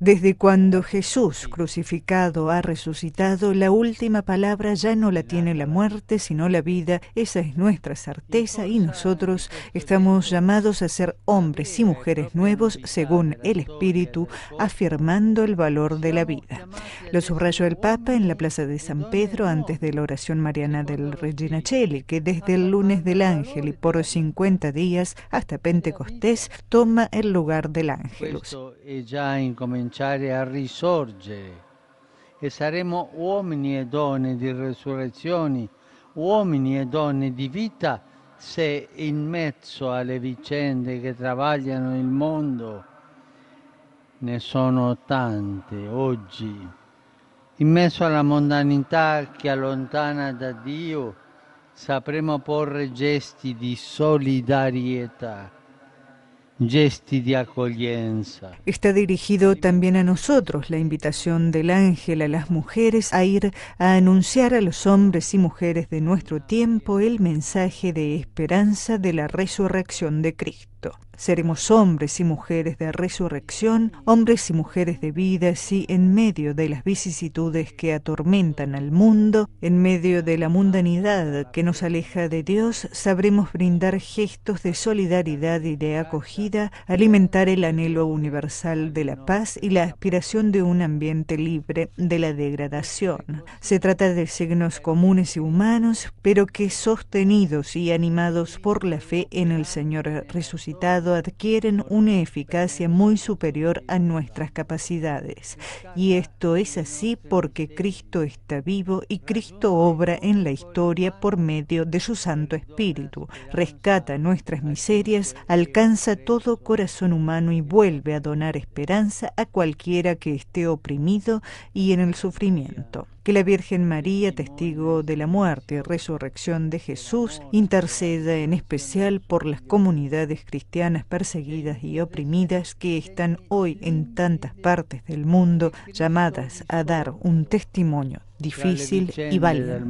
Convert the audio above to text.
Desde cuando Jesús crucificado ha resucitado, la última palabra ya no la tiene la muerte, sino la vida. Esa es nuestra certeza y nosotros estamos llamados a ser hombres y mujeres nuevos según el Espíritu, afirmando el valor de la vida. Lo subrayó el Papa en la Plaza de San Pedro antes de la oración mariana del Regina Cheli, que desde el lunes del ángel y por 50 días hasta Pentecostés toma el lugar del ángel. cominciare a risorgere e saremo uomini e donne di resurrezioni, uomini e donne di vita se in mezzo alle vicende che travagliano il mondo ne sono tante oggi, in mezzo alla mondanità che allontana da Dio, sapremo porre gesti di solidarietà Está dirigido también a nosotros la invitación del ángel a las mujeres a ir a anunciar a los hombres y mujeres de nuestro tiempo el mensaje de esperanza de la resurrección de Cristo. Seremos hombres y mujeres de resurrección, hombres y mujeres de vida, si en medio de las vicisitudes que atormentan al mundo, en medio de la mundanidad que nos aleja de Dios, sabremos brindar gestos de solidaridad y de acogida alimentar el anhelo universal de la paz y la aspiración de un ambiente libre de la degradación. Se trata de signos comunes y humanos, pero que sostenidos y animados por la fe en el Señor resucitado adquieren una eficacia muy superior a nuestras capacidades. Y esto es así porque Cristo está vivo y Cristo obra en la historia por medio de su Santo Espíritu. Rescata nuestras miserias, alcanza todo todo corazón humano y vuelve a donar esperanza a cualquiera que esté oprimido y en el sufrimiento. Que la Virgen María, testigo de la muerte y resurrección de Jesús, interceda en especial por las comunidades cristianas perseguidas y oprimidas que están hoy en tantas partes del mundo llamadas a dar un testimonio difícil y valiente.